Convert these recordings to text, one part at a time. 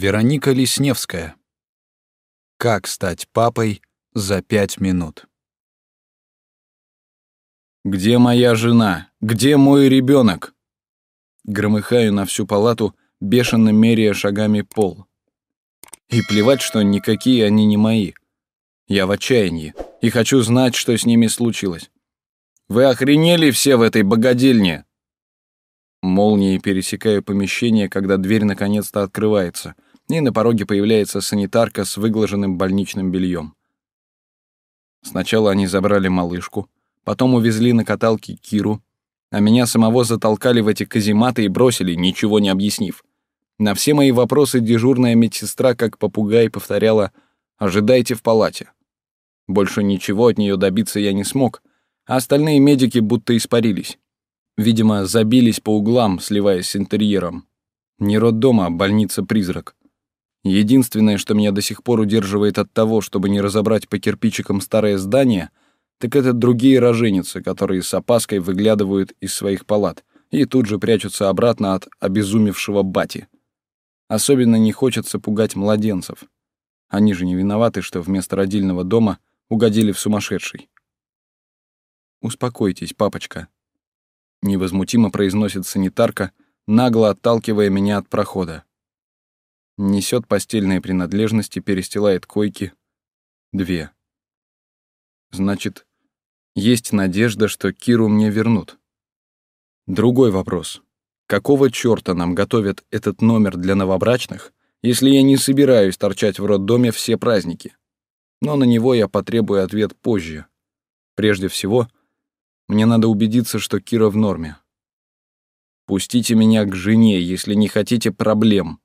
Вероника Лесневская. Как стать папой за пять минут? Где моя жена? Где мой ребенок? Громыхаю на всю палату, бешено меряя шагами пол. И плевать, что никакие они не мои. Я в отчаянии и хочу знать, что с ними случилось. Вы охренели все в этой богадельне? Молнией пересекаю помещение, когда дверь наконец-то открывается — и на пороге появляется санитарка с выглаженным больничным бельем. Сначала они забрали малышку, потом увезли на каталке Киру, а меня самого затолкали в эти казематы и бросили, ничего не объяснив. На все мои вопросы дежурная медсестра, как попугай, повторяла «Ожидайте в палате». Больше ничего от нее добиться я не смог, а остальные медики будто испарились. Видимо, забились по углам, сливаясь с интерьером. Не роддом, а больница-призрак. Единственное, что меня до сих пор удерживает от того, чтобы не разобрать по кирпичикам старое здание, так это другие роженицы, которые с опаской выглядывают из своих палат и тут же прячутся обратно от обезумевшего бати. Особенно не хочется пугать младенцев. Они же не виноваты, что вместо родильного дома угодили в сумасшедший. «Успокойтесь, папочка», — невозмутимо произносит санитарка, нагло отталкивая меня от прохода несет постельные принадлежности, перестилает койки. Две. Значит, есть надежда, что Киру мне вернут. Другой вопрос. Какого чёрта нам готовят этот номер для новобрачных, если я не собираюсь торчать в роддоме все праздники? Но на него я потребую ответ позже. Прежде всего, мне надо убедиться, что Кира в норме. Пустите меня к жене, если не хотите проблем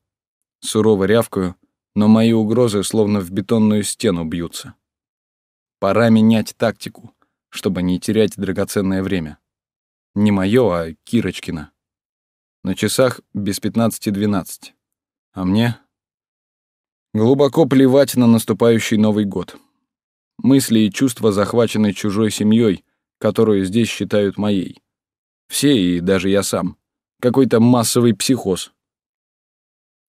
сурово рявкую, но мои угрозы словно в бетонную стену бьются. Пора менять тактику, чтобы не терять драгоценное время. Не мое, а Кирочкина. На часах без 15-12. А мне? Глубоко плевать на наступающий Новый год. Мысли и чувства захвачены чужой семьей, которую здесь считают моей. Все и даже я сам. Какой-то массовый психоз.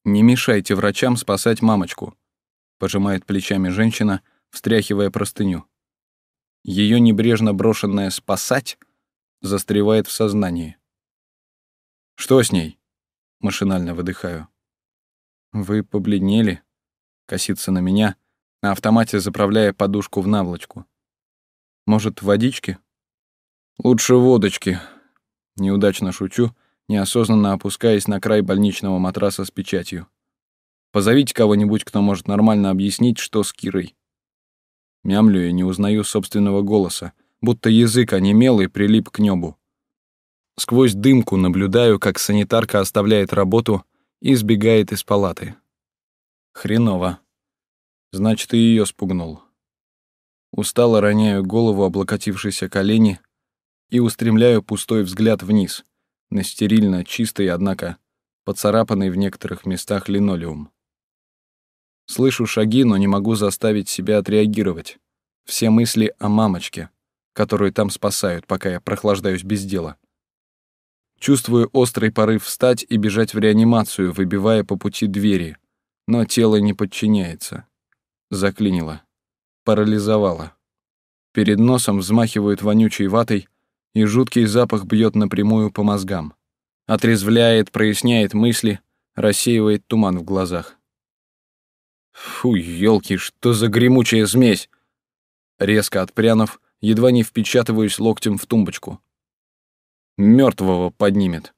Не мешайте врачам спасать мамочку, пожимает плечами женщина, встряхивая простыню. Ее небрежно брошенное спасать застревает в сознании. Что с ней? машинально выдыхаю. Вы побледнели, косится на меня, на автомате заправляя подушку в наволочку. Может, водички? Лучше водочки. Неудачно шучу неосознанно опускаясь на край больничного матраса с печатью. «Позовите кого-нибудь, кто может нормально объяснить, что с Кирой». Мямлю и не узнаю собственного голоса, будто язык онемел и прилип к небу. Сквозь дымку наблюдаю, как санитарка оставляет работу и сбегает из палаты. Хреново. Значит, и ее спугнул. Устало роняю голову, облокотившейся колени, и устремляю пустой взгляд вниз — на стерильно чистый, однако поцарапанный в некоторых местах линолеум. Слышу шаги, но не могу заставить себя отреагировать. Все мысли о мамочке, которую там спасают, пока я прохлаждаюсь без дела. Чувствую острый порыв встать и бежать в реанимацию, выбивая по пути двери, но тело не подчиняется. Заклинило. Парализовало. Перед носом взмахивают вонючей ватой, и жуткий запах бьет напрямую по мозгам. Отрезвляет, проясняет мысли, рассеивает туман в глазах. Фу, елки, что за гремучая змесь! Резко отпрянув, едва не впечатываюсь локтем в тумбочку. Мертвого поднимет.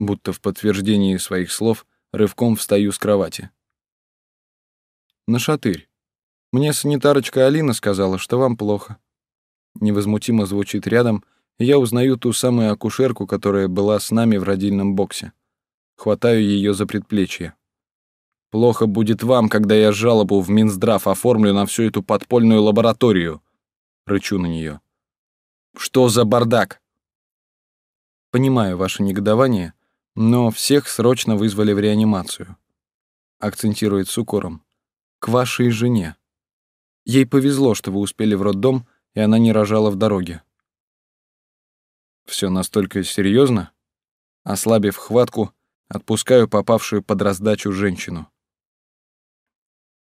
Будто в подтверждении своих слов рывком встаю с кровати. На шатырь. Мне санитарочка Алина сказала, что вам плохо. Невозмутимо звучит рядом — я узнаю ту самую акушерку, которая была с нами в родильном боксе. Хватаю ее за предплечье. Плохо будет вам, когда я жалобу в Минздрав оформлю на всю эту подпольную лабораторию. Рычу на нее. Что за бардак? Понимаю ваше негодование, но всех срочно вызвали в реанимацию. Акцентирует с укором. К вашей жене. Ей повезло, что вы успели в роддом, и она не рожала в дороге. Все настолько серьезно? Ослабив хватку, отпускаю попавшую под раздачу женщину.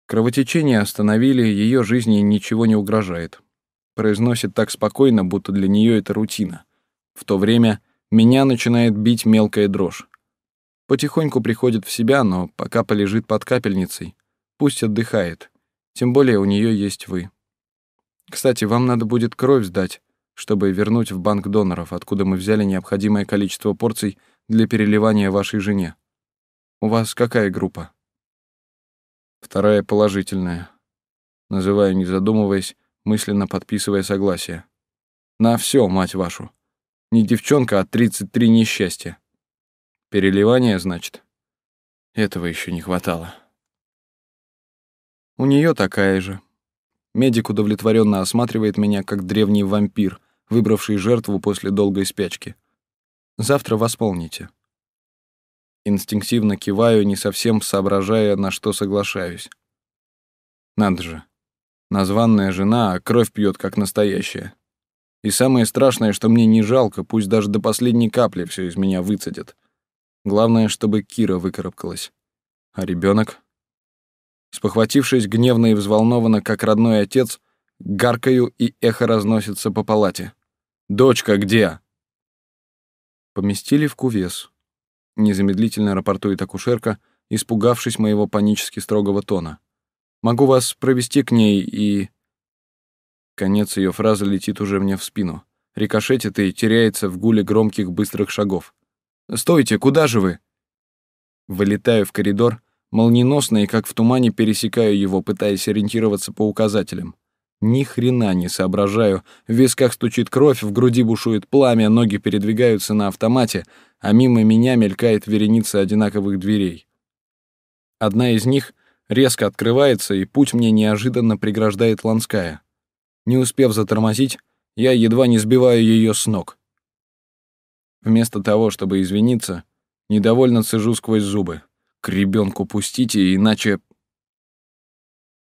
Кровотечение остановили, ее жизни ничего не угрожает. Произносит так спокойно, будто для нее это рутина. В то время меня начинает бить мелкая дрожь. Потихоньку приходит в себя, но пока полежит под капельницей, пусть отдыхает. Тем более у нее есть вы. Кстати, вам надо будет кровь сдать чтобы вернуть в банк доноров, откуда мы взяли необходимое количество порций для переливания вашей жене. У вас какая группа? Вторая положительная. Называю, не задумываясь, мысленно подписывая согласие. На все, мать вашу. Не девчонка, а 33 несчастья. Переливание, значит? Этого еще не хватало. У нее такая же. Медик удовлетворенно осматривает меня, как древний вампир, выбравший жертву после долгой спячки. «Завтра восполните». Инстинктивно киваю, не совсем соображая, на что соглашаюсь. Надо же. Названная жена, а кровь пьет как настоящая. И самое страшное, что мне не жалко, пусть даже до последней капли все из меня выцедят. Главное, чтобы Кира выкарабкалась. А ребенок? Спохватившись гневно и взволнованно, как родной отец, гаркаю, и эхо разносится по палате. Дочка где?» Поместили в кувес. Незамедлительно рапортует акушерка, испугавшись моего панически строгого тона. «Могу вас провести к ней и...» Конец ее фразы летит уже мне в спину. Рикошетит и теряется в гуле громких быстрых шагов. «Стойте, куда же вы?» Вылетаю в коридор, молниеносно и как в тумане пересекаю его, пытаясь ориентироваться по указателям. Ни хрена не соображаю. В висках стучит кровь, в груди бушует пламя, ноги передвигаются на автомате, а мимо меня мелькает вереница одинаковых дверей. Одна из них резко открывается, и путь мне неожиданно преграждает Ланская. Не успев затормозить, я едва не сбиваю ее с ног. Вместо того, чтобы извиниться, недовольно цежу сквозь зубы. К ребенку пустите, иначе...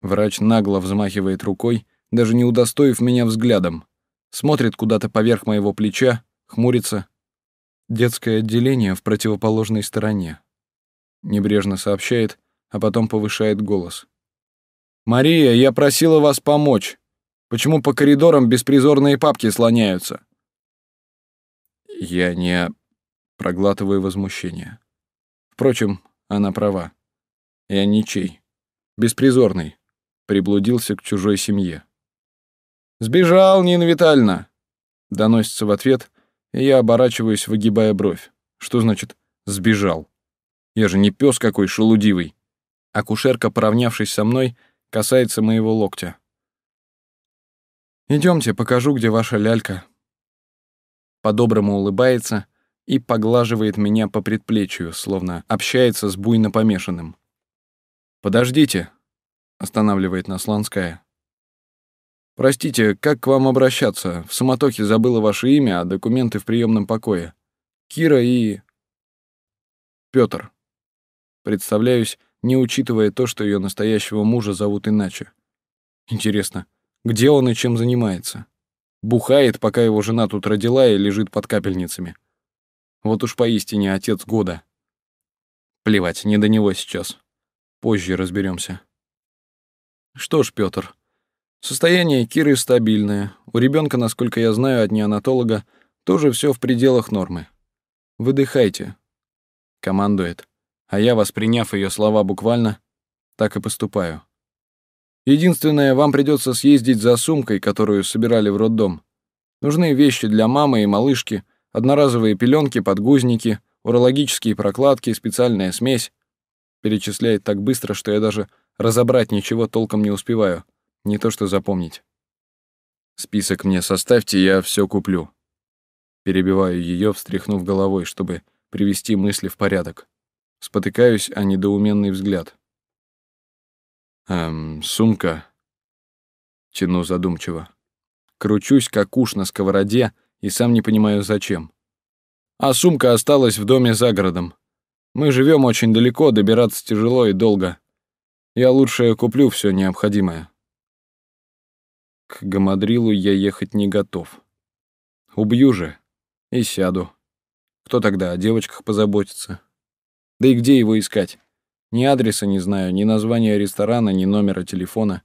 Врач нагло взмахивает рукой, даже не удостоив меня взглядом. Смотрит куда-то поверх моего плеча, хмурится. Детское отделение в противоположной стороне. Небрежно сообщает, а потом повышает голос. «Мария, я просила вас помочь. Почему по коридорам беспризорные папки слоняются?» Я не... Проглатываю возмущение. Впрочем, она права. Я ничей. Беспризорный. Приблудился к чужой семье. «Сбежал, Нина Витальевна!» Доносится в ответ, и я оборачиваюсь, выгибая бровь. Что значит «сбежал»? Я же не пес какой шелудивый. Акушерка, поравнявшись со мной, касается моего локтя. Идемте, покажу, где ваша лялька». По-доброму улыбается и поглаживает меня по предплечью, словно общается с буйно помешанным. «Подождите», — останавливает Насланская. Простите, как к вам обращаться? В самотохе забыла ваше имя, а документы в приемном покое. Кира и... Петр. Представляюсь, не учитывая то, что ее настоящего мужа зовут иначе. Интересно, где он и чем занимается? Бухает, пока его жена тут родила и лежит под капельницами. Вот уж поистине отец года. Плевать, не до него сейчас. Позже разберемся. Что ж, Петр, Состояние Киры стабильное. У ребенка, насколько я знаю от неонатолога, тоже все в пределах нормы. «Выдыхайте», — командует. А я, восприняв ее слова буквально, так и поступаю. Единственное, вам придется съездить за сумкой, которую собирали в роддом. Нужны вещи для мамы и малышки, одноразовые пеленки, подгузники, урологические прокладки, специальная смесь. Перечисляет так быстро, что я даже разобрать ничего толком не успеваю — не то что запомнить. Список мне составьте, я все куплю. Перебиваю ее, встряхнув головой, чтобы привести мысли в порядок. Спотыкаюсь о недоуменный взгляд. Эм, сумка. Тяну задумчиво. Кручусь, как уж на сковороде, и сам не понимаю, зачем. А сумка осталась в доме за городом. Мы живем очень далеко, добираться тяжело и долго. Я лучше куплю все необходимое. К Гамадрилу я ехать не готов. Убью же и сяду. Кто тогда о девочках позаботится? Да и где его искать? Ни адреса не знаю, ни названия ресторана, ни номера телефона.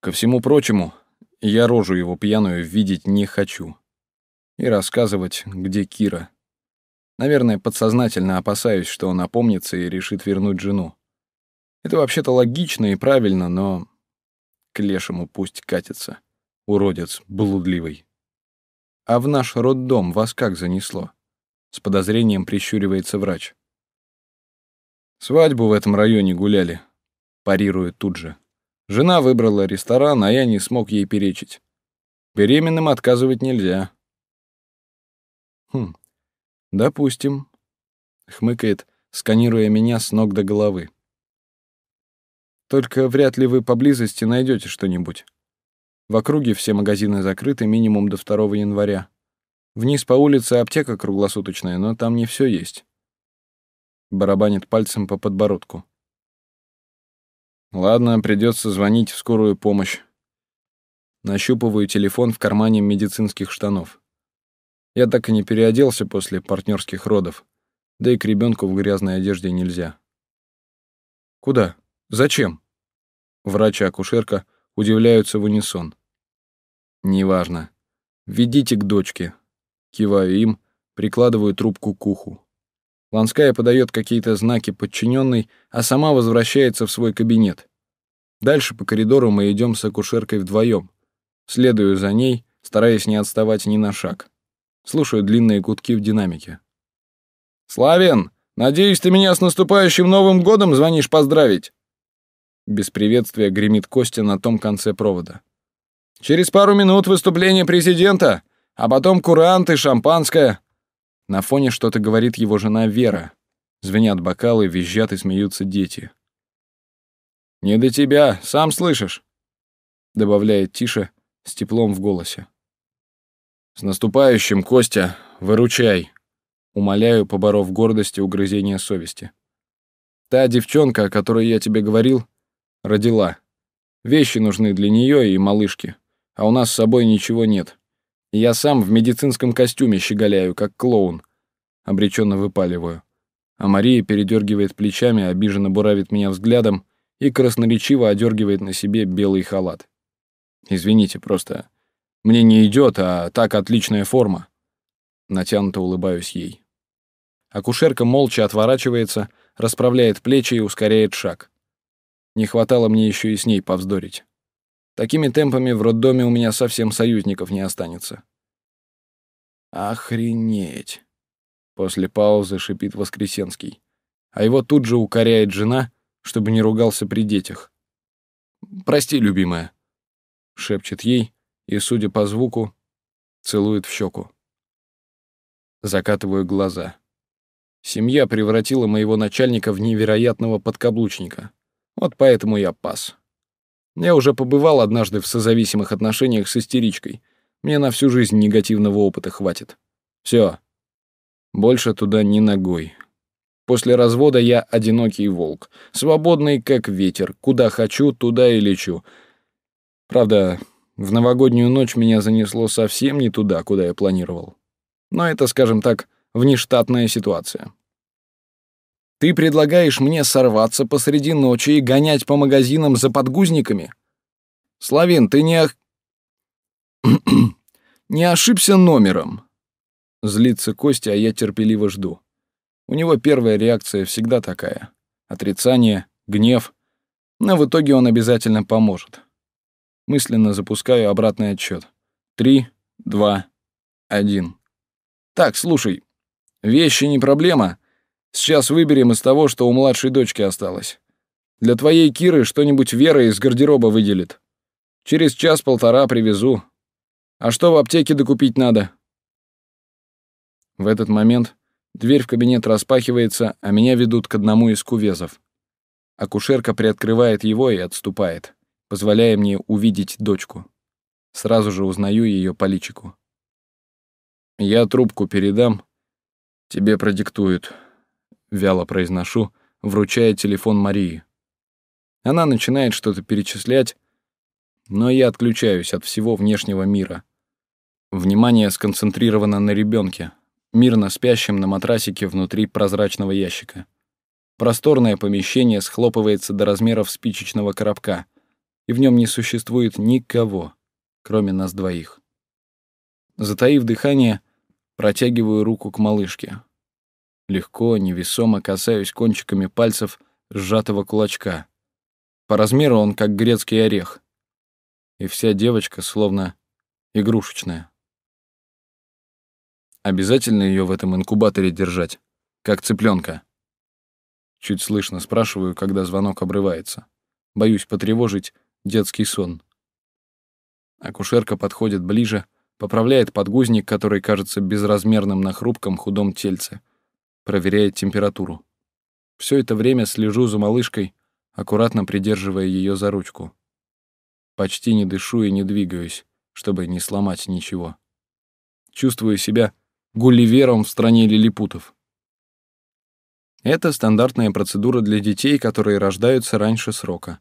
Ко всему прочему, я рожу его пьяную видеть не хочу. И рассказывать, где Кира. Наверное, подсознательно опасаюсь, что он опомнится и решит вернуть жену. Это вообще-то логично и правильно, но к лешему пусть катится уродец блудливый. А в наш роддом вас как занесло? С подозрением прищуривается врач. Свадьбу в этом районе гуляли. Парирует тут же. Жена выбрала ресторан, а я не смог ей перечить. Беременным отказывать нельзя. Хм, допустим. Хмыкает, сканируя меня с ног до головы. Только вряд ли вы поблизости найдете что-нибудь. В округе все магазины закрыты минимум до 2 января. Вниз по улице аптека круглосуточная, но там не все есть. Барабанит пальцем по подбородку. Ладно, придется звонить в скорую помощь. Нащупываю телефон в кармане медицинских штанов. Я так и не переоделся после партнерских родов. Да и к ребенку в грязной одежде нельзя. Куда? Зачем? Врач и акушерка удивляются в унисон. Неважно. Ведите к дочке. Киваю им, прикладываю трубку к уху. Ланская подает какие-то знаки подчиненной, а сама возвращается в свой кабинет. Дальше по коридору мы идем с акушеркой вдвоем. Следую за ней, стараясь не отставать ни на шаг. Слушаю длинные гудки в динамике. «Славен, надеюсь, ты меня с наступающим Новым годом звонишь поздравить?» Без приветствия гремит Костя на том конце провода. Через пару минут выступление президента, а потом куранты, шампанское. На фоне что-то говорит его жена Вера. Звенят бокалы, визжат и смеются дети. «Не до тебя, сам слышишь», — добавляет тише, с теплом в голосе. «С наступающим, Костя, выручай!» Умоляю, поборов гордость и угрызение совести. «Та девчонка, о которой я тебе говорил, родила. Вещи нужны для нее и малышки» а у нас с собой ничего нет. я сам в медицинском костюме щеголяю, как клоун. Обреченно выпаливаю. А Мария передергивает плечами, обиженно буравит меня взглядом и красноречиво одергивает на себе белый халат. Извините, просто мне не идет, а так отличная форма. Натянуто улыбаюсь ей. Акушерка молча отворачивается, расправляет плечи и ускоряет шаг. Не хватало мне еще и с ней повздорить. Такими темпами в роддоме у меня совсем союзников не останется. Охренеть. После паузы шипит Воскресенский. А его тут же укоряет жена, чтобы не ругался при детях. «Прости, любимая», — шепчет ей и, судя по звуку, целует в щеку. Закатываю глаза. Семья превратила моего начальника в невероятного подкаблучника. Вот поэтому я пас. Я уже побывал однажды в созависимых отношениях с истеричкой. Мне на всю жизнь негативного опыта хватит. Все. Больше туда ни ногой. После развода я одинокий волк, свободный как ветер, куда хочу, туда и лечу. Правда, в новогоднюю ночь меня занесло совсем не туда, куда я планировал. Но это, скажем так, внештатная ситуация. Ты предлагаешь мне сорваться посреди ночи и гонять по магазинам за подгузниками? Славин, ты не... не ошибся номером. Злится Костя, а я терпеливо жду. У него первая реакция всегда такая. Отрицание, гнев. Но в итоге он обязательно поможет. Мысленно запускаю обратный отчет. Три, два, один. Так, слушай. Вещи не проблема, Сейчас выберем из того, что у младшей дочки осталось. Для твоей Киры что-нибудь Вера из гардероба выделит. Через час-полтора привезу. А что в аптеке докупить надо?» В этот момент дверь в кабинет распахивается, а меня ведут к одному из кувезов. Акушерка приоткрывает его и отступает, позволяя мне увидеть дочку. Сразу же узнаю ее по личику. «Я трубку передам, тебе продиктуют» вяло произношу, вручая телефон Марии. Она начинает что-то перечислять, но я отключаюсь от всего внешнего мира. Внимание сконцентрировано на ребенке, мирно спящем на матрасике внутри прозрачного ящика. Просторное помещение схлопывается до размеров спичечного коробка, и в нем не существует никого, кроме нас двоих. Затаив дыхание, протягиваю руку к малышке. Легко, невесомо касаюсь кончиками пальцев сжатого кулачка. По размеру он как грецкий орех. И вся девочка словно игрушечная. Обязательно ее в этом инкубаторе держать, как цыпленка. Чуть слышно спрашиваю, когда звонок обрывается. Боюсь потревожить детский сон. Акушерка подходит ближе, поправляет подгузник, который кажется безразмерным на хрупком худом тельце — проверяет температуру. Все это время слежу за малышкой, аккуратно придерживая ее за ручку. Почти не дышу и не двигаюсь, чтобы не сломать ничего. Чувствую себя гулливером в стране лилипутов. Это стандартная процедура для детей, которые рождаются раньше срока.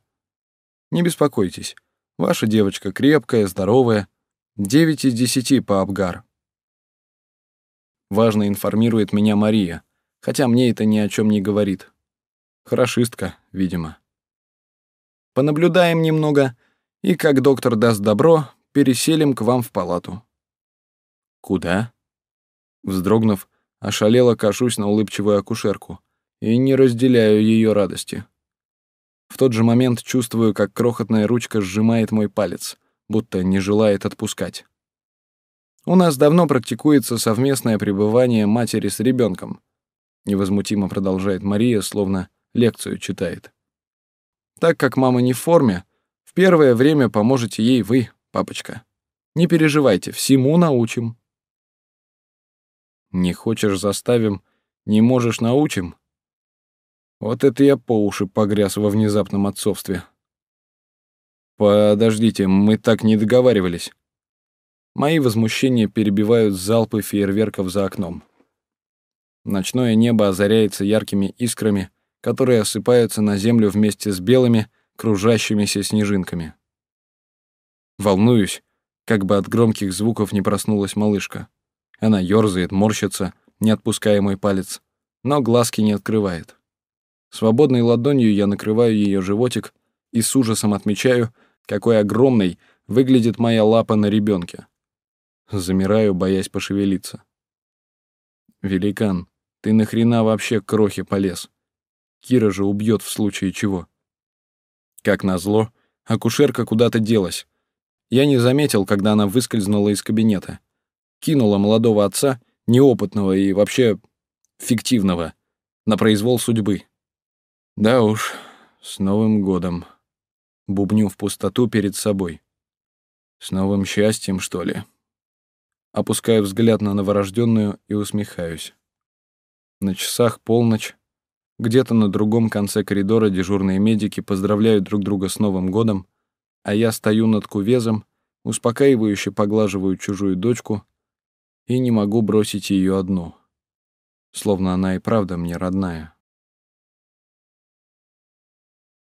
Не беспокойтесь, ваша девочка крепкая, здоровая, 9 из 10 по Абгар. Важно информирует меня Мария — хотя мне это ни о чем не говорит. Хорошистка, видимо. Понаблюдаем немного, и как доктор даст добро, переселим к вам в палату. Куда? Вздрогнув, ошалело кашусь на улыбчивую акушерку и не разделяю ее радости. В тот же момент чувствую, как крохотная ручка сжимает мой палец, будто не желает отпускать. У нас давно практикуется совместное пребывание матери с ребенком, Невозмутимо продолжает Мария, словно лекцию читает. Так как мама не в форме, в первое время поможете ей вы, папочка. Не переживайте, всему научим. Не хочешь заставим, не можешь научим. Вот это я по уши погряз во внезапном отцовстве. Подождите, мы так не договаривались. Мои возмущения перебивают залпы фейерверков за окном. Ночное небо озаряется яркими искрами, которые осыпаются на землю вместе с белыми, кружащимися снежинками. Волнуюсь, как бы от громких звуков не проснулась малышка. Она ёрзает, морщится, не отпуская мой палец, но глазки не открывает. Свободной ладонью я накрываю её животик и с ужасом отмечаю, какой огромной выглядит моя лапа на ребёнке. Замираю, боясь пошевелиться. Великан, ты нахрена вообще к крохе полез? Кира же убьет в случае чего. Как назло, акушерка куда-то делась. Я не заметил, когда она выскользнула из кабинета. Кинула молодого отца, неопытного и вообще фиктивного, на произвол судьбы. Да уж, с Новым годом. Бубню в пустоту перед собой. С новым счастьем, что ли? Опускаю взгляд на новорожденную и усмехаюсь. На часах полночь. Где-то на другом конце коридора дежурные медики поздравляют друг друга с Новым годом, а я стою над кувезом, успокаивающе поглаживаю чужую дочку и не могу бросить ее одну. Словно она и правда мне родная.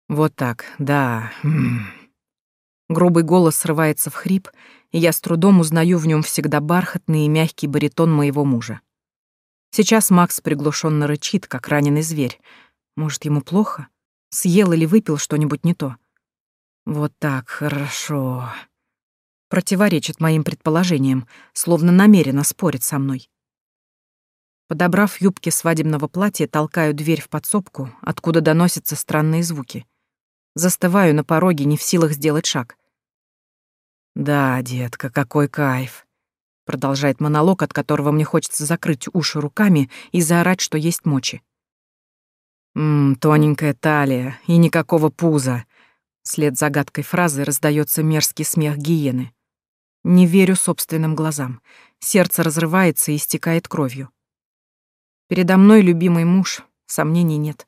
Вот так, да. Грубый голос срывается в хрип, и я с трудом узнаю в нем всегда бархатный и мягкий баритон моего мужа. Сейчас Макс приглушенно рычит, как раненый зверь. Может, ему плохо? Съел или выпил что-нибудь не то? Вот так, хорошо. Противоречит моим предположениям, словно намеренно спорит со мной. Подобрав юбки свадебного платья, толкаю дверь в подсобку, откуда доносятся странные звуки. Застываю на пороге, не в силах сделать шаг. Да, детка, какой кайф продолжает монолог, от которого мне хочется закрыть уши руками и заорать, что есть мочи. «Ммм, тоненькая талия и никакого пуза», — След загадкой фразы раздается мерзкий смех гиены. Не верю собственным глазам. Сердце разрывается и истекает кровью. Передо мной любимый муж, сомнений нет.